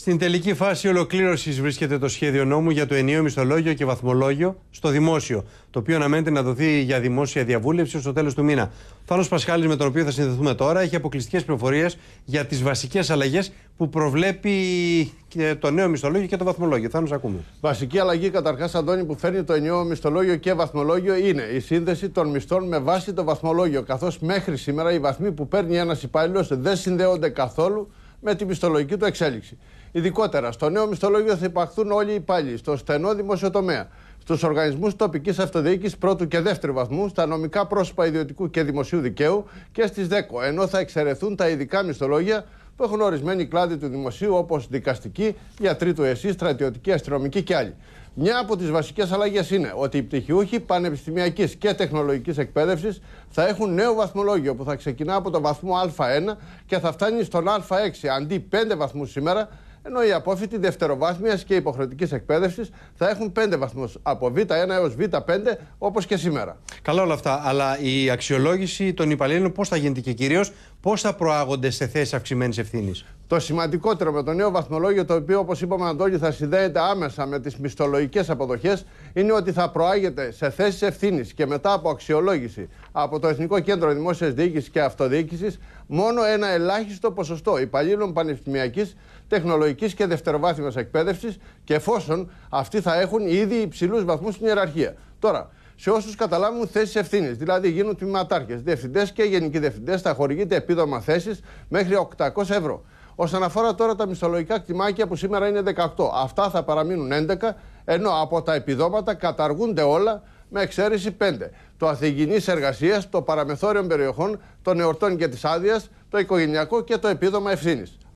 Στην τελική φάση ολοκλήρωσης βρίσκεται το σχέδιο νόμου για το ενίο μισθολόγιο και βαθμολόγιο στο δημόσιο, το οποίο αναμένεται να δοθεί για δημόσια διαβούλευση στο τέλος του μήνα. Ο Θάνος Πασχάλης, με τον οποίο θα συνδεθούμε τώρα, έχει αποκλειστικές πληροφορίες για τις βασικές αλλαγές που προβλέπει το νέο μισθολόγιο και το βαθμολόγιο. Θάνος, ακούμε. Βασική αλλαγή, καταρχάς, Αντώνη, που φέρνει το ενίο μισθολόγιο και βαθμολόγιο είναι η σύνδεση των μισθών με βάση το βαθμολόγιο. Καθώς μέχρι σήμερα οι βαθμοί που παίρνει ένας υπάλληλος δεν συνδέονται καθόλου με τη μισθολογική του εξέλιξη. Ειδικότερα, στο νέο μισθολόγιο θα υπαχθούν όλοι οι υπάλληλοι, στο στενό δημόσιο τομέα, στους οργανισμούς τοπικής αυτοδιοίκησης πρώτου και δεύτερου βαθμού, στα νομικά πρόσωπα ιδιωτικού και δημοσίου δικαίου και στις ΔΕΚΟ, ενώ θα εξαιρεθούν τα ειδικά μισθολόγια που έχουν ορισμένοι κλάδοι του δημοσίου, όπως δικαστική, γιατροί του ΕΣΥ, στρατιωτική, αστυνομική και άλλοι. Μια από τις βασικές αλλαγές είναι ότι οι πτυχιούχοι πανεπιστημιακής και τεχνολογικής εκπαίδευσης θα έχουν νέο βαθμολόγιο που θα ξεκινά από τον βαθμό Α1 και θα φτάνει στον Α6 αντί 5 βαθμούς σήμερα, ενώ οι απόφοιτοι δευτεροβάθμιας και υποχρεωτικής εκπαίδευσης θα έχουν 5 βαθμούς από Β1 έω Β5, όπως και σήμερα. Καλά όλα αυτά. Αλλά η αξιολόγηση των υπαλλήλων πώς θα γίνεται και κυρίως πώς θα προάγονται σε θέσεις αυξημένης ευθύνης. Το σημαντικότερο με το νέο βαθμολόγιο, το οποίο όπως είπαμε, Αντώνη, θα συνδέεται άμεσα με τις μισθολογικές αποδοχές, είναι ότι θα προάγεται σε θέσεις ευθύνης και μετά από αξιολόγηση από το Εθνικό Κέντρο Δημόσιας Διοίκησης και Αυτοδιοίκησης μόνο ένα ελάχιστο ποσοστό υπαλλήλων πανεπιστημιακής, τεχνολογικής και δευτεροβάθμιας εκπαίδευσης και εφόσον αυτοί θα έχουν ήδη υψηλούς βαθμούς στην ιεραρχία. Τώρα, σε όσους καταλάβουν θέσεις ευθύνης. Δηλαδή γίνουν τμήματάρχες, διευθυντές και γενικοί διευθυντές, θα χορηγείται επίδομα θέσεις μέχρι 800 ευρώ. Όσον αφορά τώρα τα μισθολογικά κτημάκια που σήμερα είναι 18, αυτά θα παραμείνουν 11, ενώ από τα επιδόματα καταργούνται όλα με εξαίρεση 5. Το αθηγινή εργασίας, το παραμεθόριο περιοχών, των εορτών και της άδειας, το οικογενειακό και το επίδομα ευθύνης.